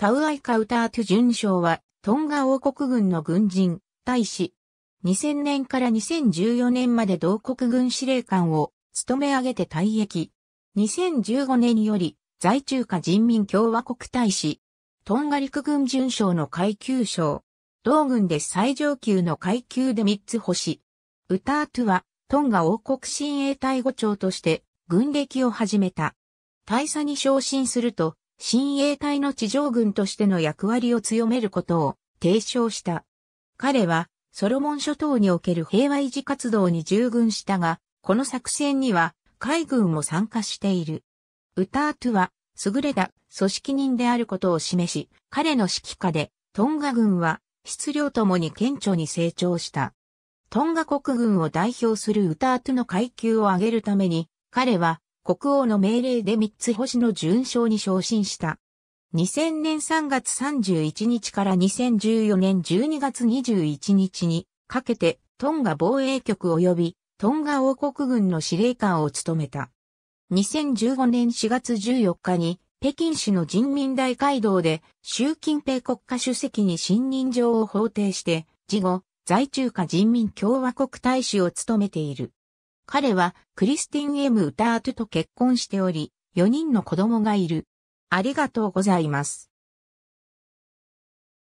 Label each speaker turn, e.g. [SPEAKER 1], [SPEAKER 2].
[SPEAKER 1] タウアイカウタートゥ巡将は、トンガ王国軍の軍人、大使。
[SPEAKER 2] 2000年から2014年まで同国軍司令官を務め上げて退役。2015年より、在中華人民共和国大使。トンガ陸軍巡将の階級賞。同軍で最上級の階級で3つ星。ウタートゥは、トンガ王国親衛隊伍長として、軍歴を始めた。大佐に昇進すると、親衛隊の地上軍としての役割を強めることを提唱した。彼は、ソロモン諸島における平和維持活動に従軍したが、この作戦には海軍も参加している。ウタートゥは、優れた組織人であることを示し、彼の指揮下で、トンガ軍は、質量ともに顕著に成長した。トンガ国軍を代表するウタートゥの階級を上げるために、彼は、国王の命令で3つ星の順章に昇進した。2000年3月31日から2014年12月21日にかけてトンガ防衛局及びトンガ王国軍の司令官を務めた。2015年4月14日に北京市の人民大会堂で習近平国家主席に信任状を法定して、事後、在中華人民共和国大使を務めている。彼はクリスティン・エム・ウ
[SPEAKER 1] タートゥと結婚しており、4人の子供がいる。ありがとうございます。